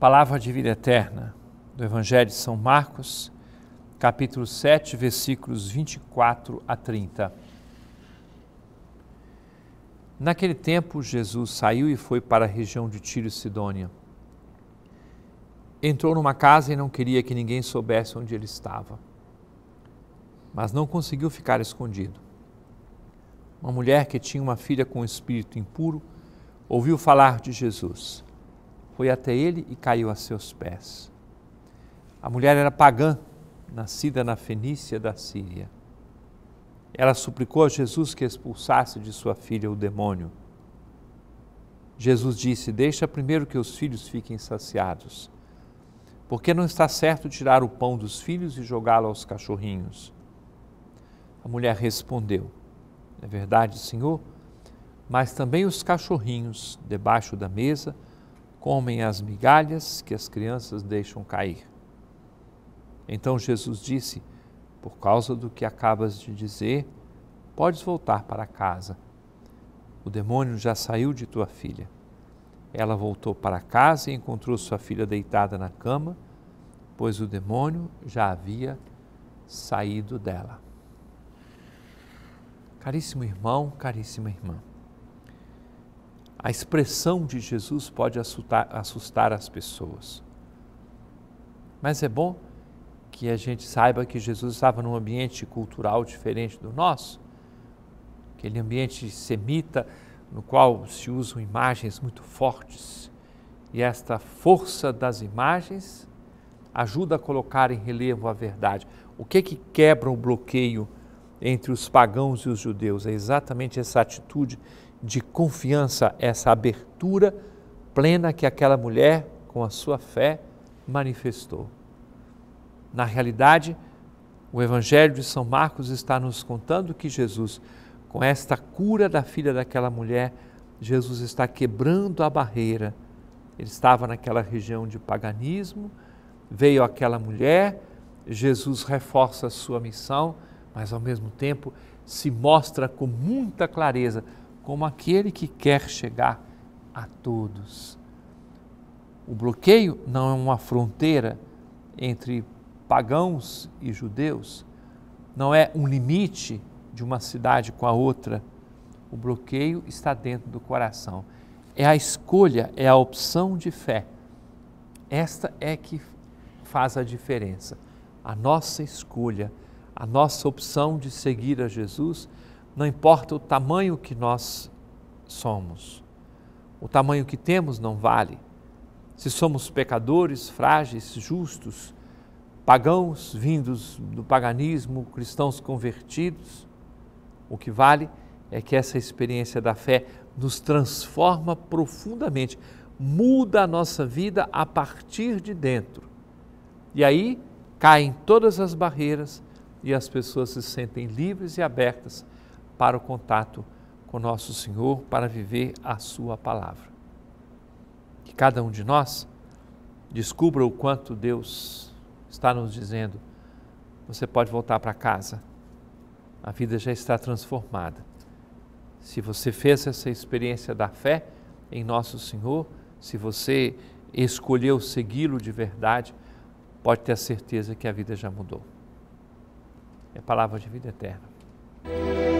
Palavra de vida eterna do Evangelho de São Marcos, capítulo 7, versículos 24 a 30. Naquele tempo, Jesus saiu e foi para a região de Tiro e Sidônia. Entrou numa casa e não queria que ninguém soubesse onde ele estava, mas não conseguiu ficar escondido. Uma mulher que tinha uma filha com espírito impuro ouviu falar de Jesus foi até ele e caiu a seus pés. A mulher era pagã, nascida na Fenícia da Síria. Ela suplicou a Jesus que expulsasse de sua filha o demônio. Jesus disse: Deixa primeiro que os filhos fiquem saciados, porque não está certo tirar o pão dos filhos e jogá-lo aos cachorrinhos. A mulher respondeu: É verdade, Senhor, mas também os cachorrinhos, debaixo da mesa, comem as migalhas que as crianças deixam cair. Então Jesus disse: Por causa do que acabas de dizer, podes voltar para casa. O demônio já saiu de tua filha. Ela voltou para casa e encontrou sua filha deitada na cama, pois o demônio já havia saído dela. Caríssimo irmão, caríssima irmã, a expressão de Jesus pode assustar, assustar, as pessoas. Mas é bom que a gente saiba que Jesus estava num ambiente cultural diferente do nosso, aquele ambiente semita, no qual se usam imagens muito fortes. E esta força das imagens ajuda a colocar em relevo a verdade. O que é que quebra o bloqueio entre os pagãos e os judeus? É exatamente essa atitude de confiança, essa abertura plena que aquela mulher, com a sua fé, manifestou. Na realidade, o Evangelho de São Marcos está nos contando que Jesus, com esta cura da filha daquela mulher, Jesus está quebrando a barreira. Ele estava naquela região de paganismo, veio aquela mulher, Jesus reforça a sua missão, mas ao mesmo tempo se mostra com muita clareza como aquele que quer chegar a todos. O bloqueio não é uma fronteira entre pagãos e judeus, não é um limite de uma cidade com a outra. O bloqueio está dentro do coração. É a escolha, é a opção de fé. Esta é que faz a diferença. A nossa escolha, a nossa opção de seguir a Jesus não importa o tamanho que nós somos, o tamanho que temos não vale. Se somos pecadores, frágeis, justos, pagãos vindos do paganismo, cristãos convertidos, o que vale é que essa experiência da fé nos transforma profundamente, muda a nossa vida a partir de dentro. E aí caem todas as barreiras e as pessoas se sentem livres e abertas para o contato com nosso Senhor, para viver a Sua palavra. Que cada um de nós descubra o quanto Deus está nos dizendo: você pode voltar para casa, a vida já está transformada. Se você fez essa experiência da fé em nosso Senhor, se você escolheu segui-lo de verdade, pode ter a certeza que a vida já mudou. É palavra de vida eterna.